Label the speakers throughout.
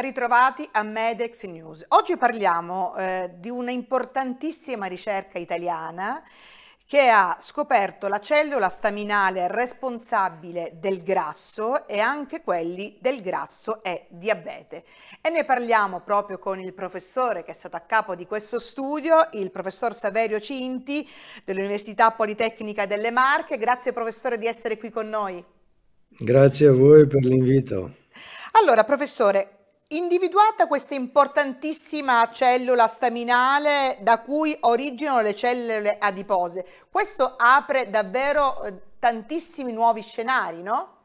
Speaker 1: ritrovati a Medex News. Oggi parliamo eh, di una importantissima ricerca italiana che ha scoperto la cellula staminale responsabile del grasso e anche quelli del grasso e diabete. E ne parliamo proprio con il professore che è stato a capo di questo studio, il professor Saverio Cinti dell'Università Politecnica delle Marche. Grazie professore di essere qui con noi.
Speaker 2: Grazie a voi per l'invito.
Speaker 1: Allora, professore, Individuata questa importantissima cellula staminale da cui originano le cellule adipose, questo apre davvero eh, tantissimi nuovi scenari, no?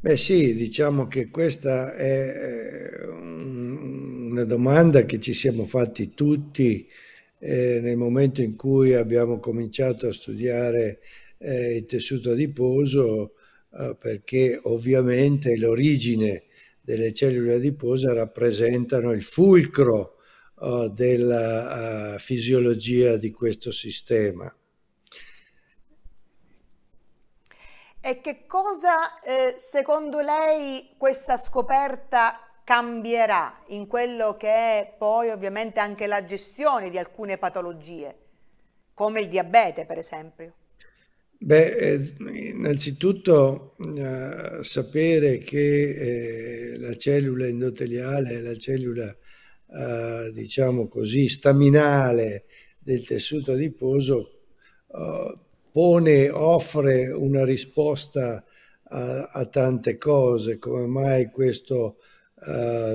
Speaker 2: Beh sì, diciamo che questa è eh, una domanda che ci siamo fatti tutti eh, nel momento in cui abbiamo cominciato a studiare il tessuto adiposo, perché ovviamente l'origine delle cellule adipose rappresentano il fulcro uh, della uh, fisiologia di questo sistema.
Speaker 1: E che cosa eh, secondo lei questa scoperta cambierà in quello che è poi ovviamente anche la gestione di alcune patologie, come il diabete per
Speaker 2: esempio? Beh, eh, innanzitutto eh, sapere che eh, la cellula endoteliale è la cellula, eh, diciamo così, staminale del tessuto adiposo eh, pone, offre una risposta a, eh, a, tante cose, come mai questo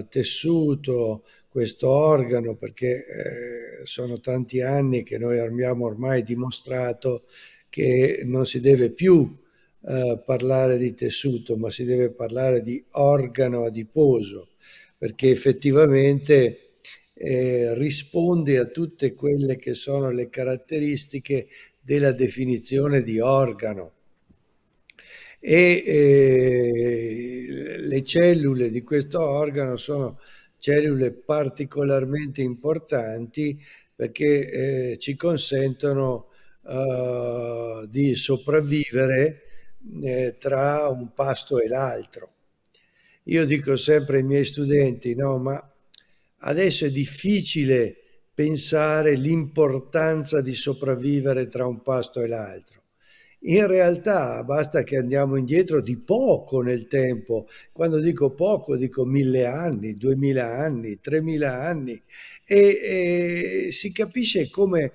Speaker 2: tessuto, questo organo, perché sono tanti anni che noi abbiamo ormai dimostrato che non si deve più eh, parlare di tessuto, ma si deve parlare di organo adiposo, perché effettivamente eh, risponde a tutte quelle che sono le caratteristiche della definizione di organo. E eh, le cellule di questo organo sono cellule particolarmente importanti perché eh, ci consentono eh, di sopravvivere eh, tra un pasto e l'altro. Io dico sempre ai miei studenti, no, ma adesso è difficile pensare l'importanza di sopravvivere tra un pasto e l'altro. In realtà basta che andiamo indietro di poco nel tempo. Quando dico poco dico mille anni, duemila anni, tremila anni e, e si capisce come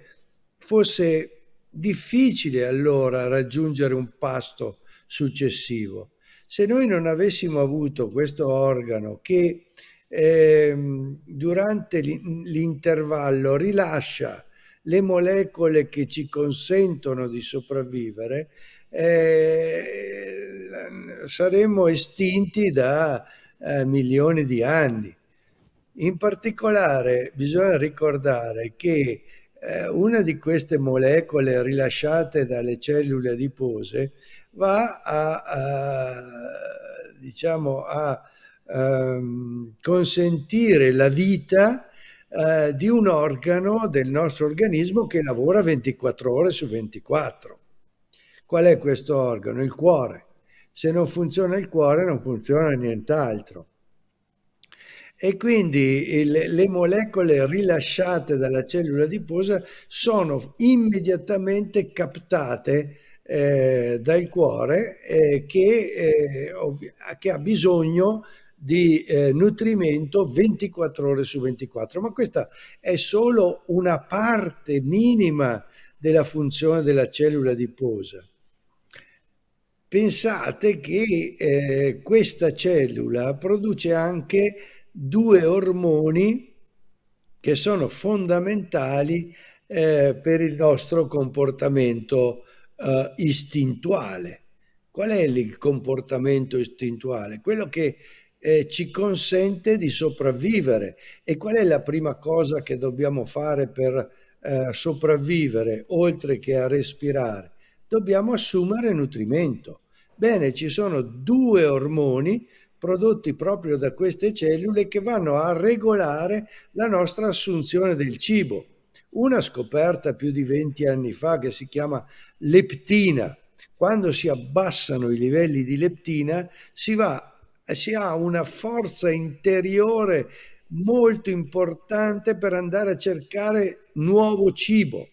Speaker 2: fosse difficile allora raggiungere un pasto successivo. Se noi non avessimo avuto questo organo che eh, durante l'intervallo rilascia le molecole che ci consentono di sopravvivere, eh, saremmo estinti da eh, milioni di anni. In particolare bisogna ricordare che eh, una di queste molecole rilasciate dalle cellule adipose va a, a diciamo, a ehm, consentire la vita eh, di un organo del nostro organismo che lavora 24 ore su 24. Qual è questo organo? Il cuore. Se non funziona il cuore non funziona nient'altro e quindi eh, le molecole rilasciate dalla cellula adiposa sono immediatamente captate eh, dal cuore eh, che, eh, che, ha bisogno di eh, nutrimento 24 ore su 24, ma questa è solo una parte minima della funzione della cellula adiposa. Pensate che eh, questa cellula produce anche due ormoni che sono fondamentali eh, per il nostro comportamento eh, istintuale. Qual è il comportamento istintuale? Quello che eh, ci consente di sopravvivere. E qual è la prima cosa che dobbiamo fare per eh, sopravvivere, oltre che a respirare? Dobbiamo assumere nutrimento. Bene, ci sono due ormoni prodotti proprio da queste cellule che vanno a regolare la nostra assunzione del cibo. Una scoperta più di 20 anni fa che si chiama leptina. Quando si abbassano i livelli di leptina si, va, si ha una forza interiore molto importante per andare a cercare nuovo cibo.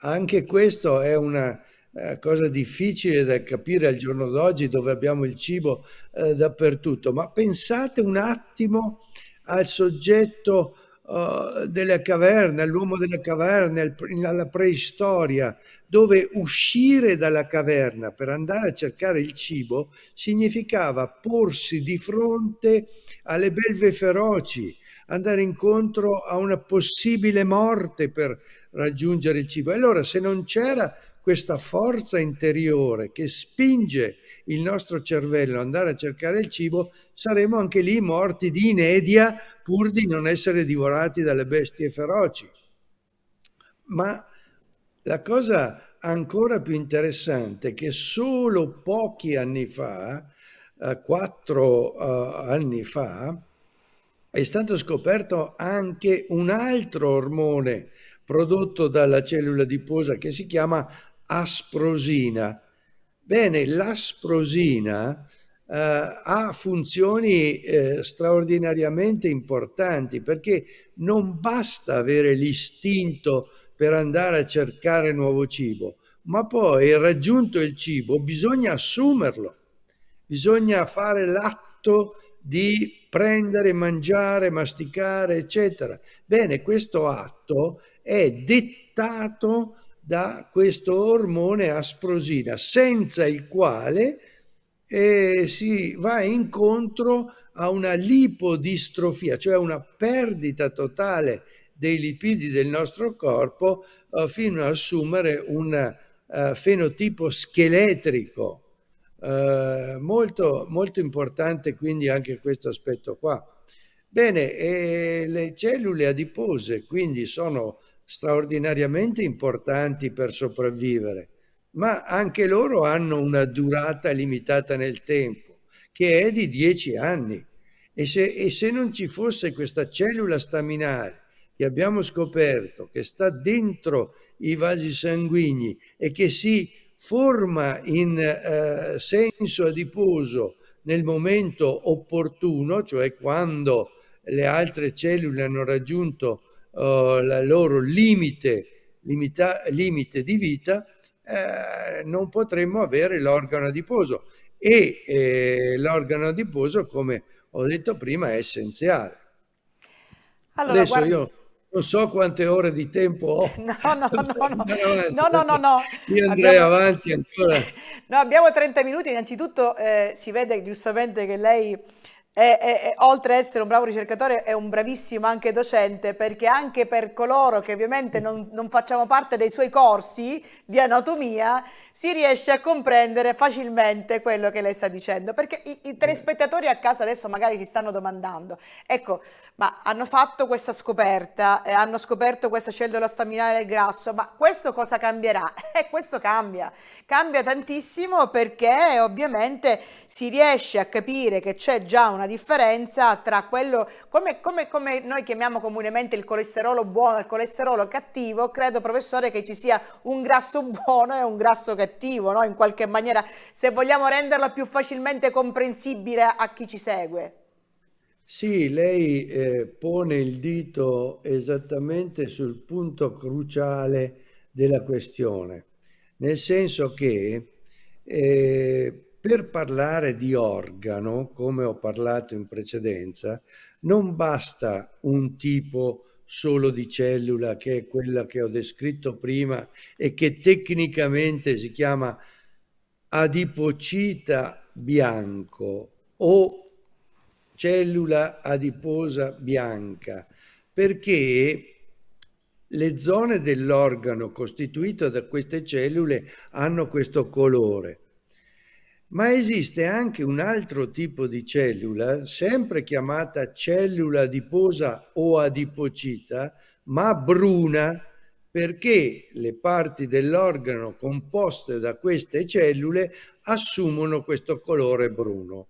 Speaker 2: Anche questo è una eh, cosa difficile da capire al giorno d'oggi dove abbiamo il cibo eh, dappertutto, ma pensate un attimo al soggetto uh, eh, delle caverne, all'uomo delle caverne, alla preistoria, dove uscire dalla caverna per andare a cercare il cibo significava porsi di fronte alle belve feroci, andare incontro a una possibile morte per raggiungere il cibo. E allora se non c'era questa forza interiore che spinge il nostro cervello ad andare a cercare il cibo, saremo anche lì morti di inedia pur di non essere divorati dalle bestie feroci. Ma la cosa ancora più interessante è che solo pochi anni fa, eh, quattro eh, anni fa, è stato scoperto anche un altro ormone prodotto dalla cellula adiposa che si chiama asprosina. Bene, l'asprosina eh, ha funzioni eh, straordinariamente importanti perché non basta avere l'istinto per andare a cercare nuovo cibo, ma poi raggiunto il cibo bisogna assumerlo, bisogna fare l'atto di prendere, mangiare, masticare, eccetera. Bene, questo atto è dettato da questo ormone asprosina, senza il quale eh, si va incontro a una lipodistrofia, cioè una perdita totale dei lipidi del nostro corpo eh, fino a assumere un eh, fenotipo scheletrico. Eh, molto, molto importante quindi anche questo aspetto qua. Bene, eh, le cellule adipose quindi sono straordinariamente importanti per sopravvivere, ma anche loro hanno una durata limitata nel tempo, che è di 10 anni. E se, e se non ci fosse questa cellula staminale che abbiamo scoperto, che sta dentro i vasi sanguigni e che si forma in eh, senso adiposo nel momento opportuno, cioè quando le altre cellule hanno raggiunto il eh, la loro limite, limita, limite di vita, eh, non potremmo avere l'organo adiposo e eh, l'organo adiposo, come ho detto prima, è essenziale. Allora, Adesso guarda... io non so quante ore di tempo ho. No, no,
Speaker 1: no, no, no, no, no, no. Io andrei abbiamo...
Speaker 2: avanti ancora.
Speaker 1: No, abbiamo 30 minuti. Innanzitutto eh, si vede giustamente che lei è, è, è, oltre ad essere un bravo ricercatore è un bravissimo anche docente perché anche per coloro che ovviamente non, non facciamo parte dei suoi corsi di anatomia si riesce a comprendere facilmente quello che lei sta dicendo perché i, i telespettatori a casa adesso magari si stanno domandando ecco ma hanno fatto questa scoperta eh, hanno scoperto questa cellula staminale del grasso ma questo cosa cambierà? E eh, questo cambia cambia tantissimo perché ovviamente si riesce a capire che c'è già una differenza tra quello, come, come, come noi chiamiamo comunemente il colesterolo buono e il colesterolo cattivo, credo professore che ci sia un grasso buono e un grasso cattivo, no? in qualche maniera, se vogliamo renderlo più facilmente comprensibile a chi ci segue.
Speaker 2: Sì, lei eh, pone il dito esattamente sul punto cruciale della questione, nel senso che eh, per parlare di organo, come ho parlato in precedenza, non basta un tipo solo di cellula che è quella che ho descritto prima e che tecnicamente si chiama adipocita bianco o cellula adiposa bianca, perché le zone dell'organo costituito da queste cellule hanno questo colore ma esiste anche un altro tipo di cellula, sempre chiamata cellula adiposa o adipocita, ma bruna, perché le parti dell'organo composte da queste cellule assumono questo colore bruno.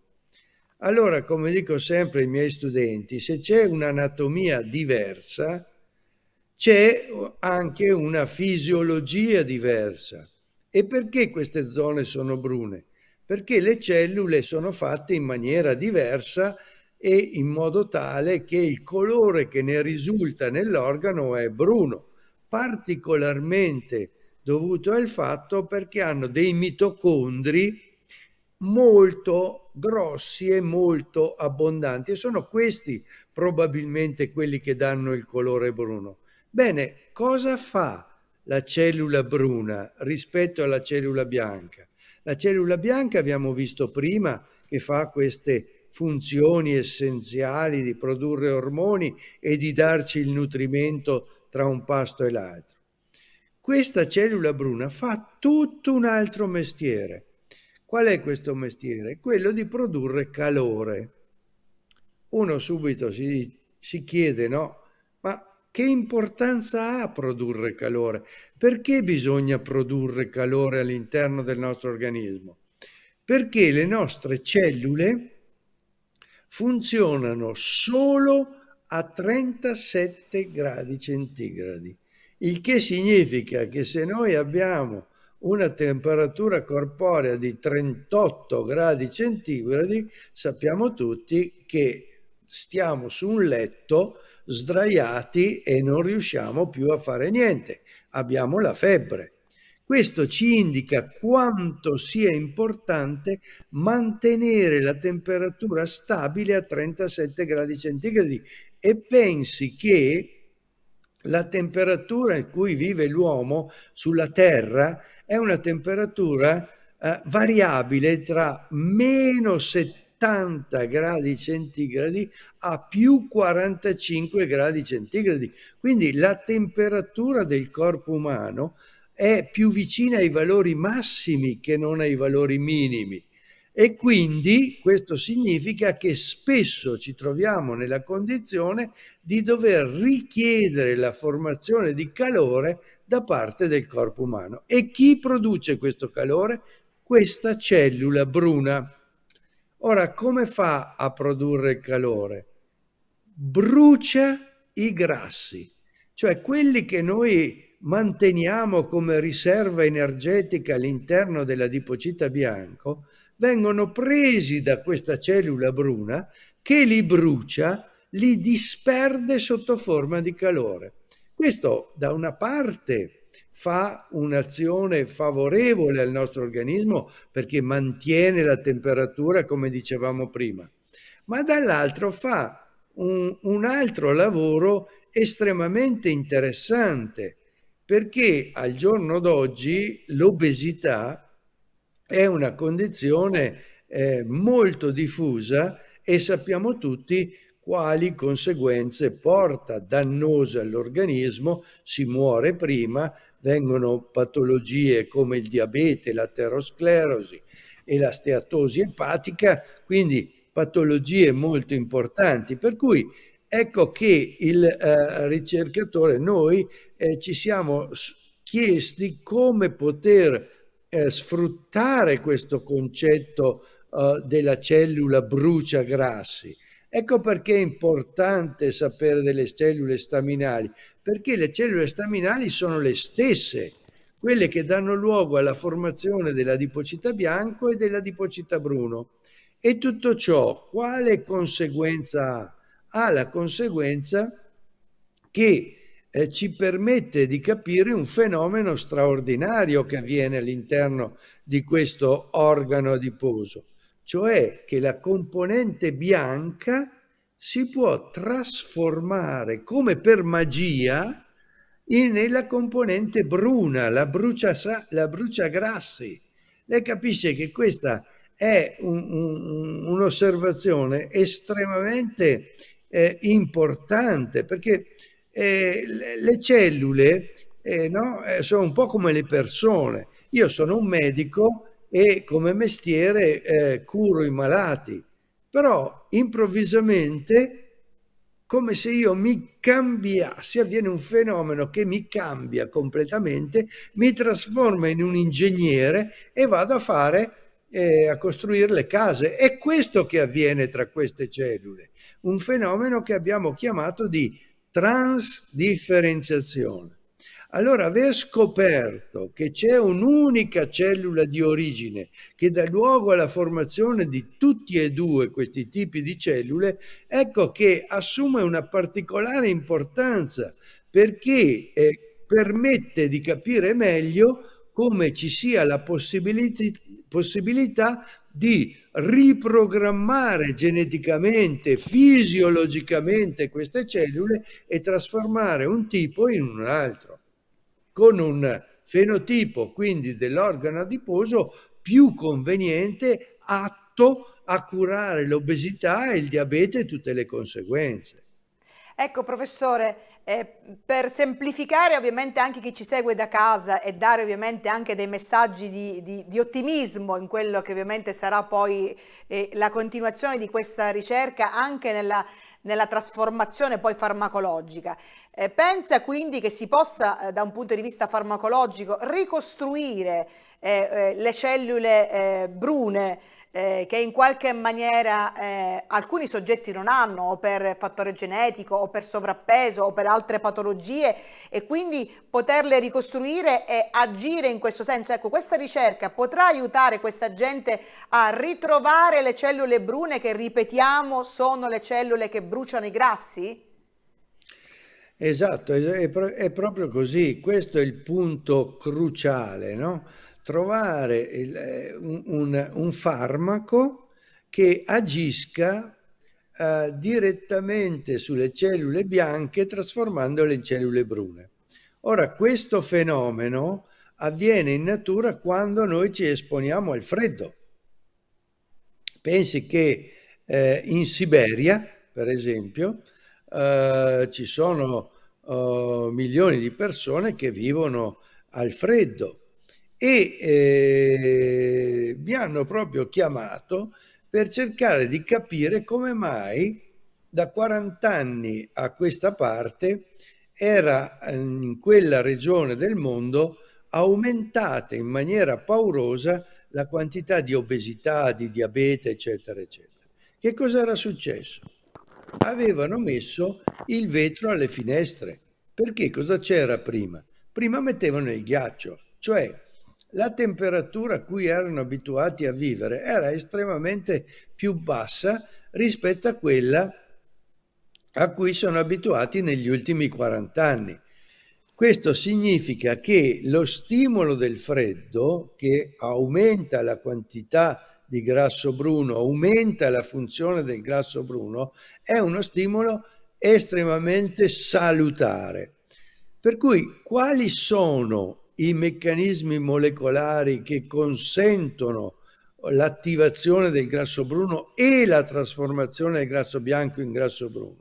Speaker 2: Allora, come dico sempre ai miei studenti, se c'è un'anatomia diversa, c'è anche una fisiologia diversa. E perché queste zone sono brune? perché le cellule sono fatte in maniera diversa e in modo tale che il colore che ne risulta nell'organo è bruno, particolarmente dovuto al fatto perché hanno dei mitocondri molto grossi e molto abbondanti e sono questi probabilmente quelli che danno il colore bruno. Bene, cosa fa la cellula bruna rispetto alla cellula bianca? La cellula bianca abbiamo visto prima che fa queste funzioni essenziali di produrre ormoni e di darci il nutrimento tra un pasto e l'altro. Questa cellula bruna fa tutto un altro mestiere. Qual è questo mestiere? Quello di produrre calore. Uno subito si, si chiede, no? Che importanza ha produrre calore? Perché bisogna produrre calore all'interno del nostro organismo? Perché le nostre cellule funzionano solo a 37 gradi centigradi, il che significa che se noi abbiamo una temperatura corporea di 38 gradi centigradi, sappiamo tutti che stiamo su un letto sdraiati e non riusciamo più a fare niente, abbiamo la febbre. Questo ci indica quanto sia importante mantenere la temperatura stabile a 37 gradi centigradi e pensi che la temperatura in cui vive l'uomo sulla Terra è una temperatura eh, variabile tra meno 70 70 gradi centigradi a più 45 gradi centigradi. Quindi la temperatura del corpo umano è più vicina ai valori massimi che non ai valori minimi. E quindi questo significa che spesso ci troviamo nella condizione di dover richiedere la formazione di calore da parte del corpo umano. E chi produce questo calore? Questa cellula bruna. Ora, come fa a produrre il calore? Brucia i grassi, cioè quelli che noi manteniamo come riserva energetica all'interno dell'adipocita bianco, vengono presi da questa cellula bruna che li brucia, li disperde sotto forma di calore. Questo da una parte fa un'azione favorevole al nostro organismo perché mantiene la temperatura come dicevamo prima, ma dall'altro fa un, un altro lavoro estremamente interessante perché al giorno d'oggi l'obesità è una condizione eh, molto diffusa e sappiamo tutti quali conseguenze porta dannose all'organismo, si muore prima, vengono patologie come il diabete, l'aterosclerosi e la steatosi epatica, quindi patologie molto importanti. Per cui ecco che il eh, ricercatore, noi eh, ci siamo chiesti come poter eh, sfruttare questo concetto eh, della cellula brucia grassi Ecco perché è importante sapere delle cellule staminali, perché le cellule staminali sono le stesse, quelle che danno luogo alla formazione dell'adipocita bianco e dell'adipocita bruno. E tutto ciò quale conseguenza ha? Ha la conseguenza che eh, ci permette di capire un fenomeno straordinario che avviene all'interno di questo organo adiposo cioè che la componente bianca si può trasformare come per magia nella componente bruna, la brucia, la brucia grassi. Lei capisce che questa è un'osservazione un, un estremamente eh, importante perché eh, le, le cellule eh, no? Eh, sono un po' come le persone. Io sono un medico e come mestiere eh, curo i malati, però improvvisamente come se io mi cambiassi, avviene un fenomeno che mi cambia completamente, mi trasforma in un ingegnere e vado a fare, eh, a costruire le case. È questo che avviene tra queste cellule, un fenomeno che abbiamo chiamato di transdifferenziazione. Allora aver scoperto che c'è un'unica cellula di origine che dà luogo alla formazione di tutti e due questi tipi di cellule, ecco che assume una particolare importanza perché eh, permette di capire meglio come ci sia la possibilità, possibilità di riprogrammare geneticamente, fisiologicamente queste cellule e trasformare un tipo in un altro con un fenotipo quindi dell'organo adiposo più conveniente atto a curare l'obesità e il diabete e tutte le conseguenze.
Speaker 1: Ecco professore, eh, per semplificare ovviamente anche chi ci segue da casa e dare ovviamente anche dei messaggi di, di, di ottimismo in quello che ovviamente sarà poi eh, la continuazione di questa ricerca anche nella, nella trasformazione poi farmacologica. Eh, pensa quindi che si possa eh, da un punto di vista farmacologico ricostruire eh, eh, le cellule brune eh, che in qualche maniera eh, alcuni soggetti non hanno o per fattore genetico o per sovrappeso o per altre patologie e quindi poterle ricostruire e agire in questo senso. Ecco, questa ricerca potrà aiutare questa gente a ritrovare le cellule brune che, ripetiamo, sono le cellule che bruciano i grassi?
Speaker 2: Esatto, è, proprio così, questo è il punto cruciale, no? trovare il, eh, un, un, un, farmaco che agisca eh, direttamente sulle cellule bianche trasformandole in cellule brune. Ora, questo fenomeno avviene in natura quando noi ci esponiamo al freddo. Pensi che eh, in Siberia, per esempio, eh, ci sono eh, milioni di persone che vivono al freddo e eh, mi hanno proprio chiamato per cercare di capire come mai da 40 anni a questa parte era mm, in quella regione del mondo aumentata in maniera paurosa la quantità di obesità, di diabete, eccetera, eccetera. Che cosa era successo? Avevano messo il vetro alle finestre. Perché cosa c'era prima? Prima mettevano il ghiaccio, cioè la temperatura a cui erano abituati a vivere era estremamente più bassa rispetto a quella a cui sono abituati negli ultimi 40 anni. Questo significa che lo stimolo del freddo, che aumenta la quantità di grasso bruno, aumenta la funzione del grasso bruno, è uno stimolo estremamente salutare. Per cui quali sono i meccanismi molecolari che consentono l'attivazione del grasso bruno e la trasformazione del grasso bianco in grasso bruno.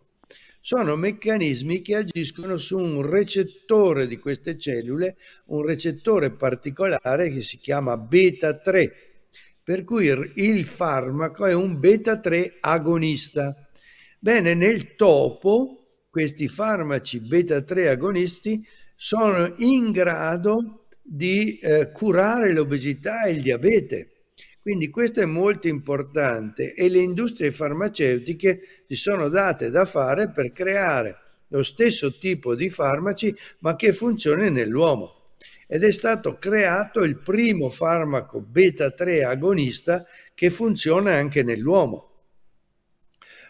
Speaker 2: Sono meccanismi che agiscono su un recettore di queste cellule, un recettore particolare che si chiama beta 3, per cui il farmaco è un beta 3 agonista. Bene, nel topo questi farmaci beta 3 agonisti sono in grado di eh, curare l'obesità e il diabete. Quindi questo è molto importante e le industrie farmaceutiche si sono date da fare per creare lo stesso tipo di farmaci ma che funzioni nell'uomo. Ed è stato creato il primo farmaco beta 3 agonista che funziona anche nell'uomo.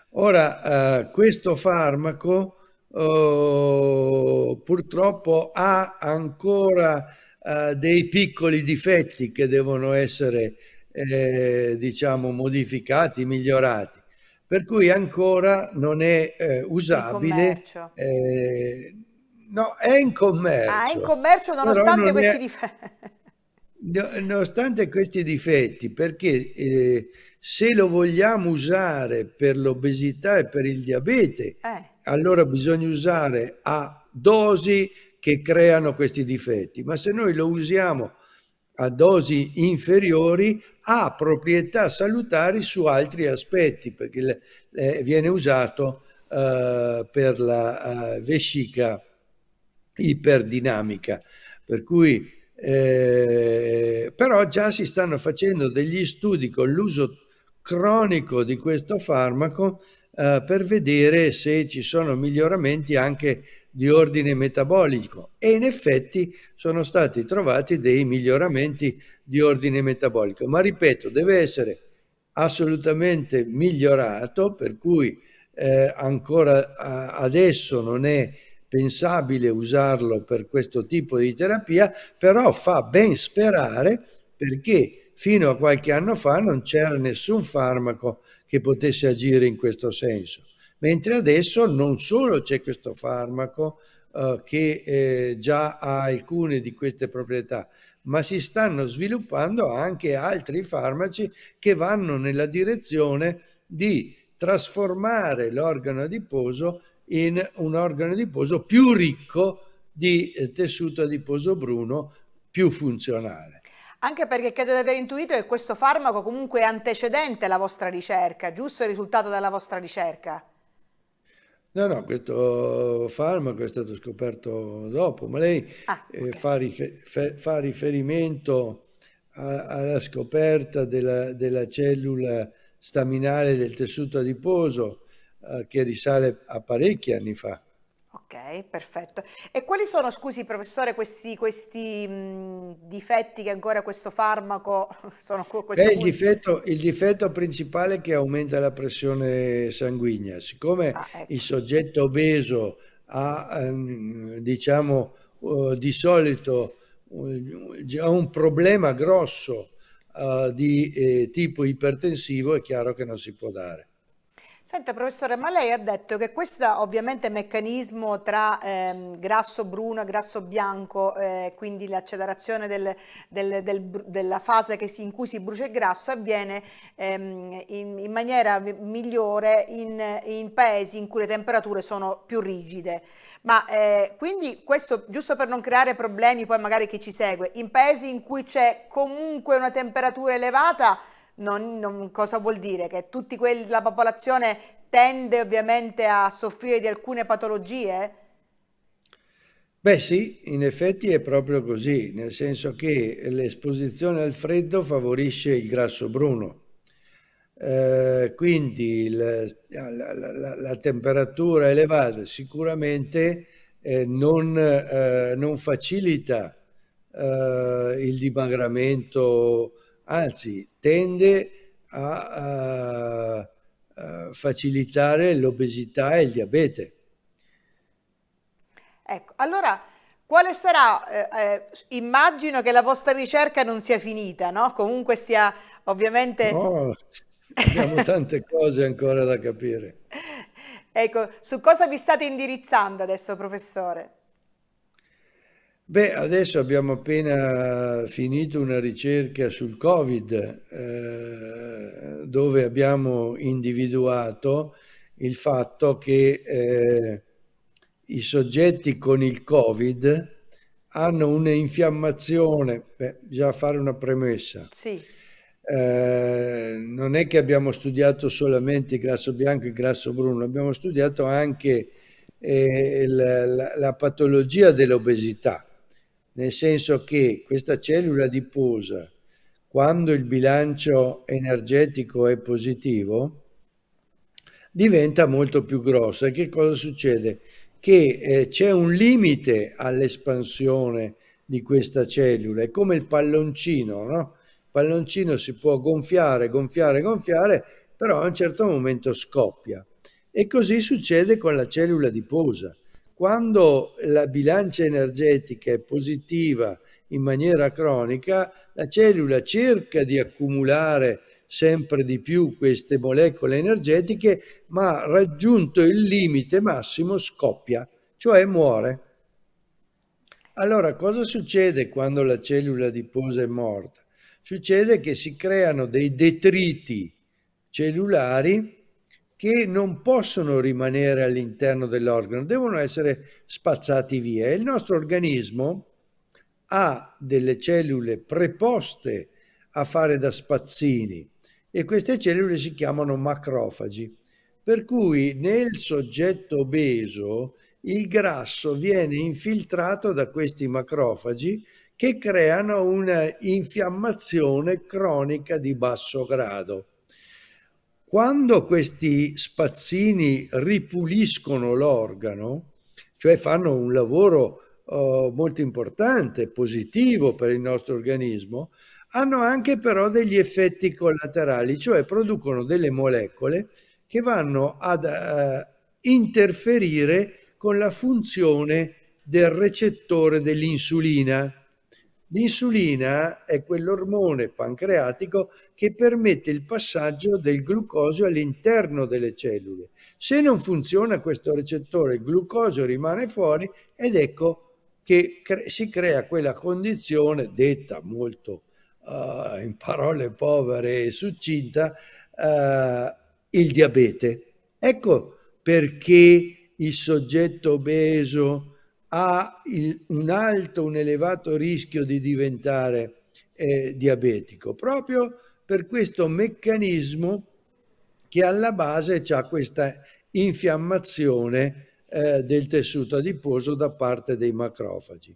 Speaker 2: Ora, eh, questo farmaco eh, purtroppo ha ancora eh, dei piccoli difetti che devono essere eh, diciamo modificati, migliorati. Per cui ancora non è eh, usabile. Eh, no, è in commercio. Ah, è in commercio
Speaker 1: nonostante questi è...
Speaker 2: difetti nonostante questi difetti, perché eh, se lo vogliamo usare per l'obesità e per il diabete, eh allora bisogna usare a dosi che creano questi difetti, ma se noi lo usiamo a dosi inferiori ha proprietà salutari su altri aspetti perché eh, viene usato eh, per la eh, vescica iperdinamica per cui eh, però già si stanno facendo degli studi con l'uso cronico di questo farmaco eh, per vedere se ci sono miglioramenti anche di ordine metabolico e in effetti sono stati trovati dei miglioramenti di ordine metabolico, ma ripeto, deve essere assolutamente migliorato, per cui eh, ancora adesso non è pensabile usarlo per questo tipo di terapia, però fa ben sperare perché fino a qualche anno fa non c'era nessun farmaco che potesse agire in questo senso. Mentre adesso non solo c'è questo farmaco eh, che eh, già ha alcune di queste proprietà, ma si stanno sviluppando anche altri farmaci che vanno nella direzione di trasformare l'organo adiposo in un organo adiposo più ricco di eh, tessuto adiposo bruno, più funzionale.
Speaker 1: Anche perché credo di aver intuito che questo farmaco comunque è antecedente alla vostra ricerca, giusto il risultato della vostra ricerca?
Speaker 2: No, no, questo farmaco è stato scoperto dopo, ma lei ah, eh, okay. eh, fa, rifer fa, riferimento a, alla scoperta della, della, cellula staminale del tessuto adiposo eh, che risale a parecchi anni fa.
Speaker 1: Ok, perfetto. E quali sono, scusi professore, questi, questi mh, difetti che ancora questo farmaco sono questo Beh, il, difetto,
Speaker 2: il, difetto, principale è che aumenta la pressione sanguigna. Siccome ah, ecco. il soggetto obeso ha, ehm, diciamo, di solito uh, un problema grosso eh, di eh, tipo ipertensivo, è chiaro che non si può dare.
Speaker 1: Senta professore, ma lei ha detto che questo ovviamente meccanismo tra ehm, grasso bruno e grasso bianco, eh, quindi l'accelerazione del, del, del, della fase si, in cui si brucia il grasso, avviene ehm, in, in, maniera migliore in, in, paesi in cui le temperature sono più rigide. Ma eh, quindi questo, giusto per non creare problemi poi magari chi ci segue, in paesi in cui c'è comunque una temperatura elevata, non, non, cosa vuol dire? Che tutta la popolazione tende ovviamente a soffrire di alcune patologie?
Speaker 2: Beh sì, in effetti è proprio così, nel senso che l'esposizione al freddo favorisce il grasso bruno, eh, quindi la, la, la, la, temperatura elevata sicuramente eh, non, eh, non, facilita eh, il dimagramento anzi tende a, a, a facilitare l'obesità e il diabete.
Speaker 1: Ecco, allora quale sarà, eh, eh, immagino che la vostra ricerca non sia finita, no? Comunque sia ovviamente... No,
Speaker 2: abbiamo tante cose ancora da capire.
Speaker 1: Ecco, su cosa vi state indirizzando adesso, professore?
Speaker 2: Beh, adesso abbiamo appena finito una ricerca sul Covid, eh, dove abbiamo individuato il fatto che eh, i soggetti con il Covid hanno un'infiammazione. Beh, bisogna fare una premessa. Sì. Eh, non è che abbiamo studiato solamente il grasso bianco e il grasso bruno, abbiamo studiato anche eh, la, la, la patologia dell'obesità nel senso che questa cellula adiposa, quando il bilancio energetico è positivo, diventa molto più grossa. Che cosa succede? Che eh, c'è un limite all'espansione di questa cellula, è come il palloncino, no? Il palloncino si può gonfiare, gonfiare, gonfiare, però a un certo momento scoppia. E così succede con la cellula adiposa quando la bilancia energetica è positiva in maniera cronica, la cellula cerca di accumulare sempre di più queste molecole energetiche, ma raggiunto il limite massimo scoppia, cioè muore. Allora, cosa succede quando la cellula di posa è morta? Succede che si creano dei detriti cellulari che non possono rimanere all'interno dell'organo, devono essere spazzati via. il nostro organismo ha delle cellule preposte a fare da spazzini e queste cellule si chiamano macrofagi. Per cui nel soggetto obeso il grasso viene infiltrato da questi macrofagi che creano una infiammazione cronica di basso grado. Quando questi spazzini ripuliscono l'organo, cioè fanno un lavoro eh, molto importante, positivo per il nostro organismo, hanno anche però degli effetti collaterali, cioè producono delle molecole che vanno ad eh, interferire con la funzione del recettore dell'insulina L'insulina è quell'ormone pancreatico che permette il passaggio del glucosio all'interno delle cellule. Se non funziona questo recettore, il glucosio rimane fuori ed ecco che cre si crea quella condizione detta molto uh, in parole povere e succinta, uh, il diabete. Ecco perché il soggetto obeso, ha il, un alto, un elevato rischio di diventare eh, diabetico, proprio per questo meccanismo che alla base ha questa infiammazione eh, del tessuto adiposo da parte dei macrofagi.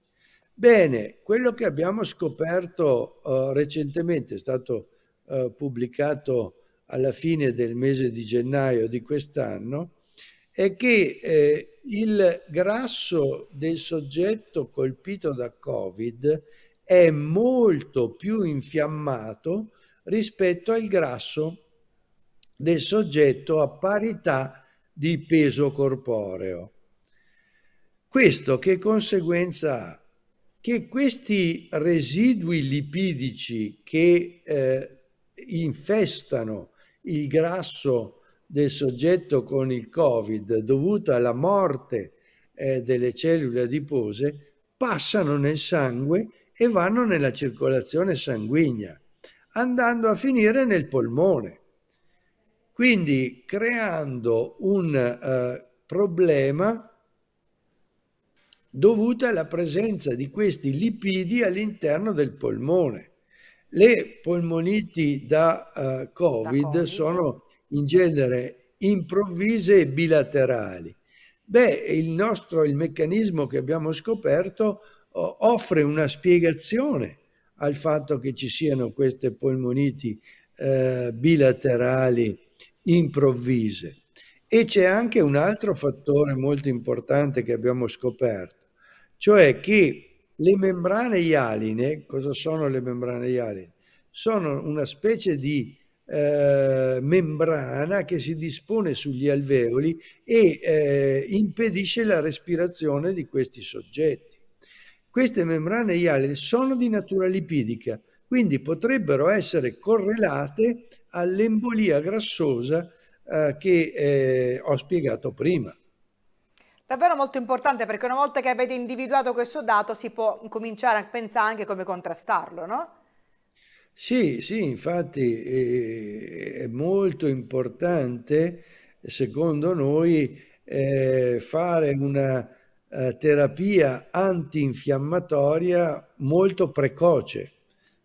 Speaker 2: Bene, quello che abbiamo scoperto eh, recentemente è stato eh, pubblicato alla fine del mese di gennaio di quest'anno è che eh, il grasso del soggetto colpito da Covid è molto più infiammato rispetto al grasso del soggetto a parità di peso corporeo. Questo che conseguenza ha? Che questi residui lipidici che eh, infestano il grasso del soggetto con il Covid dovuta alla morte eh, delle cellule adipose passano nel sangue e vanno nella circolazione sanguigna, andando a finire nel polmone. Quindi creando un eh, problema dovuto alla presenza di questi lipidi all'interno del polmone. Le polmoniti da, uh, eh, COVID, da COVID, sono in genere improvvise e bilaterali. Beh, il nostro, il meccanismo che abbiamo scoperto offre una spiegazione al fatto che ci siano queste polmoniti eh, bilaterali improvvise. E c'è anche un altro fattore molto importante che abbiamo scoperto, cioè che le membrane ialine, cosa sono le membrane ialine? Sono una specie di eh, membrana che si dispone sugli alveoli e eh, impedisce la respirazione di questi soggetti. Queste membrane iali sono di natura lipidica, quindi potrebbero essere correlate all'embolia grassosa eh, che eh, ho spiegato prima.
Speaker 1: Davvero molto importante perché una volta che avete individuato questo dato si può cominciare a pensare anche come contrastarlo, no?
Speaker 2: Sì, sì, infatti eh, è molto importante, secondo noi, eh, fare una eh, terapia antinfiammatoria molto precoce,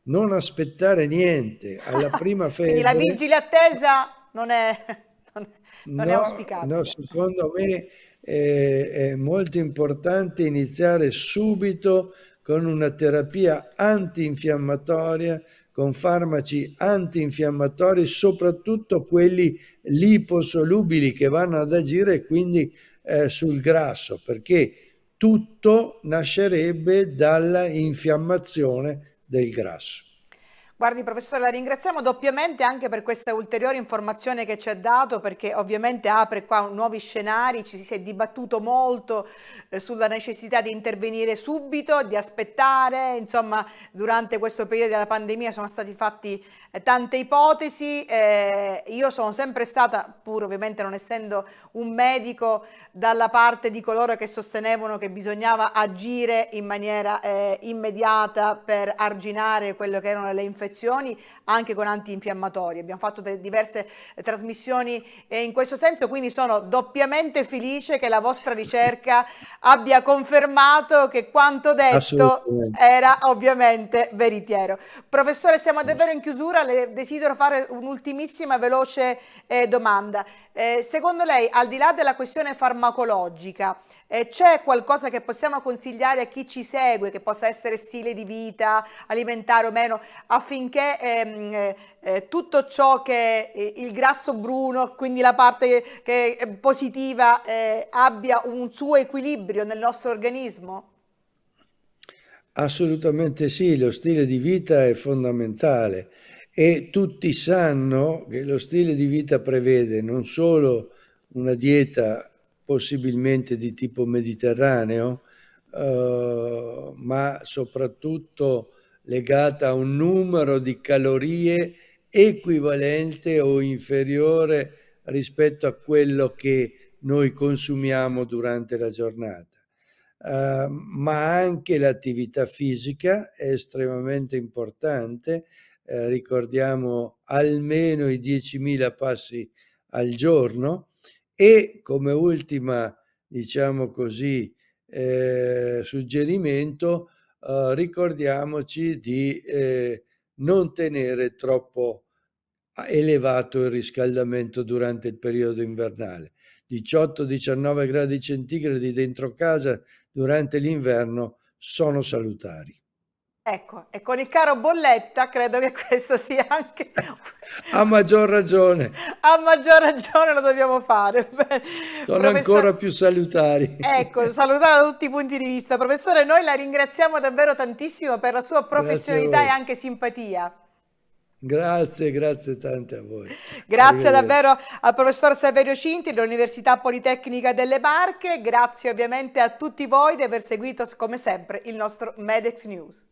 Speaker 2: non aspettare niente alla prima febbre. Quindi la vigilia
Speaker 1: attesa non è,
Speaker 2: non, non no, è auspicabile. No, secondo me è molto importante iniziare subito con una terapia antinfiammatoria con farmaci antinfiammatori, soprattutto quelli liposolubili che vanno ad agire quindi eh, sul grasso, perché tutto nascerebbe dalla infiammazione del grasso.
Speaker 1: Guardi professore, la ringraziamo doppiamente anche per questa ulteriore informazione che ci ha dato perché ovviamente apre qua nuovi scenari, ci si è dibattuto molto eh, sulla necessità di intervenire subito, di aspettare, insomma durante questo periodo della pandemia sono stati fatti eh, tante ipotesi, eh, io sono sempre stata, pur ovviamente non essendo un medico, dalla parte di coloro che sostenevano che bisognava agire in maniera eh, immediata per arginare quello che erano le infezioni infezioni anche con antinfiammatori. Abbiamo fatto diverse eh, trasmissioni in questo senso, quindi sono doppiamente felice che la vostra ricerca abbia confermato che quanto detto era ovviamente veritiero. Professore, siamo davvero in chiusura, le desidero fare un'ultimissima veloce eh, domanda. Eh, secondo lei, al di là della questione farmacologica, eh, c'è qualcosa che possiamo consigliare a chi ci segue, che possa essere stile di vita, alimentare o meno, affinché ehm, eh, eh tutto ciò che eh, il grasso bruno, quindi la parte che è positiva, eh, abbia un suo equilibrio nel nostro organismo?
Speaker 2: Assolutamente sì, lo stile di vita è fondamentale e tutti sanno che lo stile di vita prevede non solo una dieta possibilmente di tipo mediterraneo, eh, ma soprattutto legata a un numero di calorie equivalente o inferiore rispetto a quello che noi consumiamo durante la giornata. Uh, ma anche l'attività fisica è estremamente importante, eh, ricordiamo almeno i 10.000 passi al giorno, e come ultima, diciamo così, eh, suggerimento, eh, ricordiamoci di eh, non tenere troppo ah, elevato il riscaldamento durante il periodo invernale. 18-19 gradi centigradi dentro casa durante l'inverno sono salutari.
Speaker 1: Ecco, e con il caro bolletta credo che questo sia anche...
Speaker 2: a maggior ragione.
Speaker 1: A maggior ragione lo dobbiamo fare.
Speaker 2: Sono Professor... ancora più salutari.
Speaker 1: Ecco, salutare tutti i punti di vista. Professore, noi la ringraziamo davvero tantissimo per la sua professionalità e anche simpatia.
Speaker 2: Grazie, grazie tante a voi. Grazie davvero
Speaker 1: al professor Saverio Cinti dell'Università Politecnica delle Marche, grazie ovviamente a tutti voi di aver seguito come sempre il nostro Medex News.